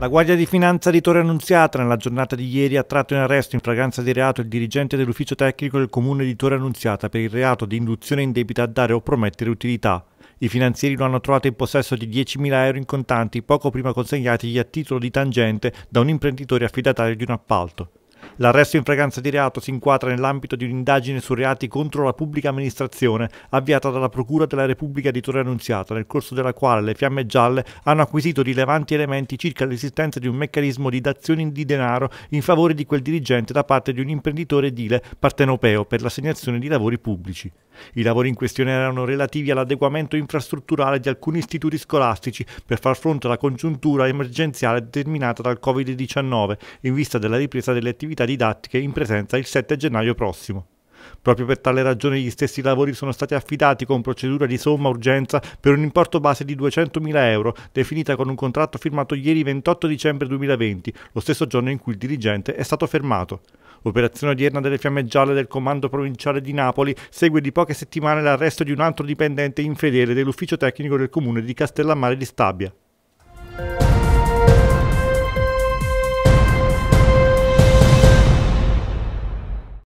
La Guardia di Finanza di Torre Annunziata nella giornata di ieri ha tratto in arresto in fragranza di reato il dirigente dell'ufficio tecnico del comune di Torre Annunziata per il reato di induzione in debita a dare o promettere utilità. I finanzieri lo hanno trovato in possesso di 10.000 euro in contanti poco prima consegnatigli a titolo di tangente da un imprenditore affidatario di un appalto. L'arresto in fragranza di reato si inquadra nell'ambito di un'indagine su reati contro la pubblica amministrazione avviata dalla Procura della Repubblica di Torre Annunziata, nel corso della quale le fiamme gialle hanno acquisito rilevanti elementi circa l'esistenza di un meccanismo di dazioni di denaro in favore di quel dirigente da parte di un imprenditore edile partenopeo per l'assegnazione di lavori pubblici. I lavori in questione erano relativi all'adeguamento infrastrutturale di alcuni istituti scolastici per far fronte alla congiuntura emergenziale determinata dal Covid-19 in vista della ripresa delle attività didattiche in presenza il 7 gennaio prossimo. Proprio per tale ragione gli stessi lavori sono stati affidati con procedura di somma urgenza per un importo base di 200.000 euro, definita con un contratto firmato ieri 28 dicembre 2020, lo stesso giorno in cui il dirigente è stato fermato. L'operazione odierna delle fiamme gialle del Comando Provinciale di Napoli segue di poche settimane l'arresto di un altro dipendente infedele dell'ufficio tecnico del comune di Castellammare di Stabia.